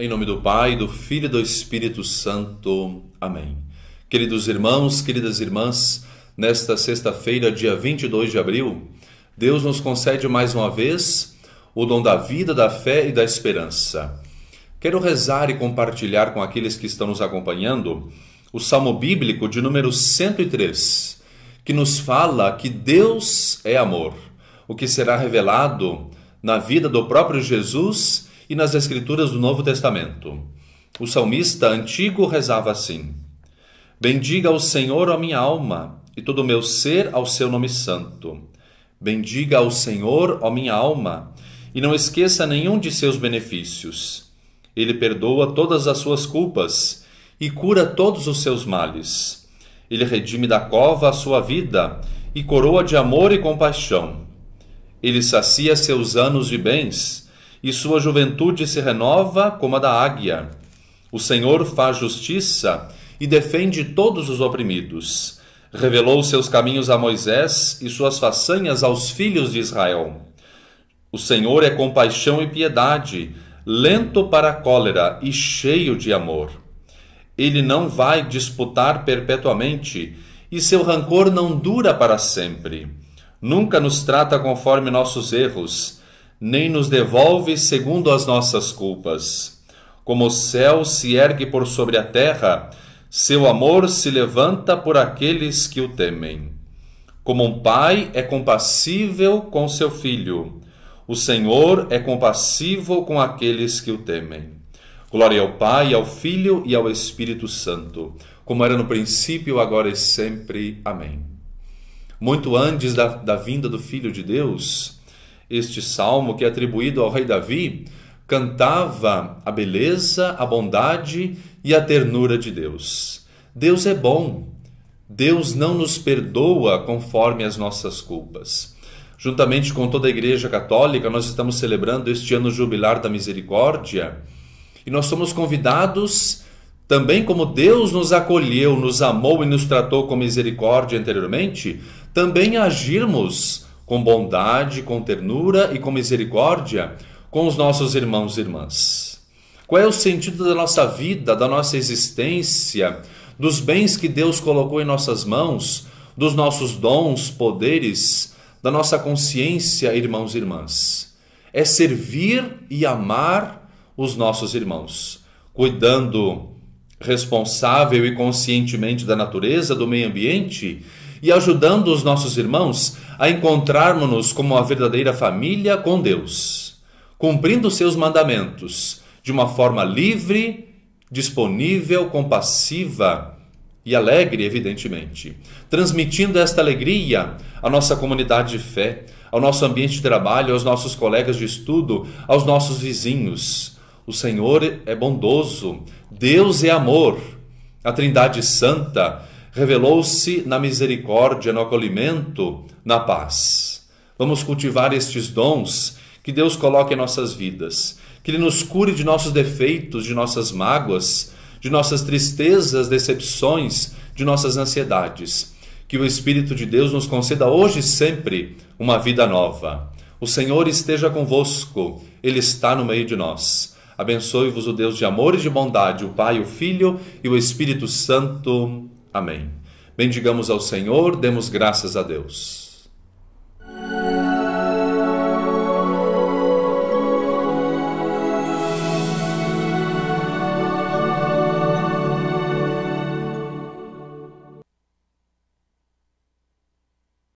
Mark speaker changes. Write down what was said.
Speaker 1: Em nome do Pai, do Filho e do Espírito Santo. Amém. Queridos irmãos, queridas irmãs, nesta sexta-feira, dia 22 de abril, Deus nos concede mais uma vez o dom da vida, da fé e da esperança. Quero rezar e compartilhar com aqueles que estão nos acompanhando o Salmo Bíblico de número 103, que nos fala que Deus é amor, o que será revelado na vida do próprio Jesus e nas Escrituras do Novo Testamento. O salmista antigo rezava assim: Bendiga ao Senhor a minha alma, e todo o meu ser ao seu nome santo. Bendiga ao Senhor, ó minha alma, e não esqueça nenhum de seus benefícios. Ele perdoa todas as suas culpas e cura todos os seus males. Ele redime da cova a sua vida e coroa de amor e compaixão. Ele sacia seus anos de bens e sua juventude se renova como a da águia. O Senhor faz justiça e defende todos os oprimidos. Revelou seus caminhos a Moisés e suas façanhas aos filhos de Israel. O Senhor é compaixão e piedade, lento para a cólera e cheio de amor. Ele não vai disputar perpetuamente, e seu rancor não dura para sempre. Nunca nos trata conforme nossos erros nem nos devolve segundo as nossas culpas. Como o céu se ergue por sobre a terra, seu amor se levanta por aqueles que o temem. Como um pai é compassível com seu filho, o Senhor é compassivo com aqueles que o temem. Glória ao Pai, ao Filho e ao Espírito Santo, como era no princípio, agora e sempre. Amém. Muito antes da, da vinda do Filho de Deus, este salmo, que é atribuído ao rei Davi, cantava a beleza, a bondade e a ternura de Deus. Deus é bom. Deus não nos perdoa conforme as nossas culpas. Juntamente com toda a Igreja Católica, nós estamos celebrando este ano jubilar da misericórdia e nós somos convidados também como Deus nos acolheu, nos amou e nos tratou com misericórdia anteriormente, também agirmos com bondade, com ternura e com misericórdia com os nossos irmãos e irmãs? Qual é o sentido da nossa vida, da nossa existência, dos bens que Deus colocou em nossas mãos, dos nossos dons, poderes, da nossa consciência, irmãos e irmãs? É servir e amar os nossos irmãos, cuidando responsável e conscientemente da natureza, do meio ambiente e ajudando os nossos irmãos a encontrarmos-nos como a verdadeira família com Deus, cumprindo seus mandamentos de uma forma livre, disponível, compassiva e alegre, evidentemente, transmitindo esta alegria à nossa comunidade de fé, ao nosso ambiente de trabalho, aos nossos colegas de estudo, aos nossos vizinhos. O Senhor é bondoso, Deus é amor. A Trindade Santa revelou-se na misericórdia, no acolhimento, na paz. Vamos cultivar estes dons que Deus coloca em nossas vidas, que Ele nos cure de nossos defeitos, de nossas mágoas, de nossas tristezas, decepções, de nossas ansiedades. Que o Espírito de Deus nos conceda hoje e sempre uma vida nova. O Senhor esteja convosco, Ele está no meio de nós. Abençoe-vos o Deus de amor e de bondade, o Pai, o Filho e o Espírito Santo. Amém. Bendigamos ao Senhor, demos graças a Deus.